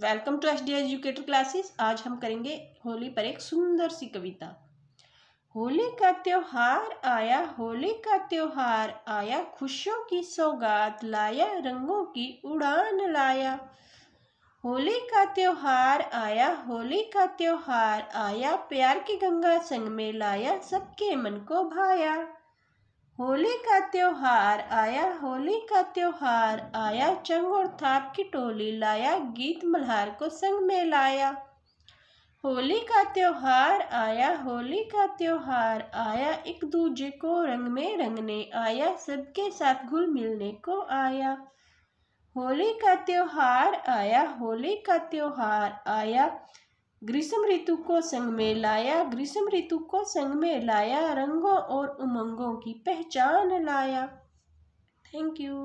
welcome to H D educator classes आज हम करेंगे होली पर एक सुंदर सी कविता होली का त्योहार आया होली का त्योहार आया खुशियों की सौगात लाया रंगों की उड़ान लाया होली का त्योहार आया होली का त्योहार आया प्यार की गंगा संग में लाया सबके मन को भाया होली का त्योहार आया होली का त्योहार आया चंग और थाप की टोली लाया गीत मल्हार को संग में लाया होली का त्योहार आया होली का त्योहार आया एक दूजे को रंग में रंगने आया सबके साथ घुल मिलने को आया होली का त्योहार आया होली का त्योहार आया ग्रीष्म ऋतु को संग में लाया ग्रीष्म ऋतु को संग में लाया रंगों और उमंगों की पहचान लाया थैंक यू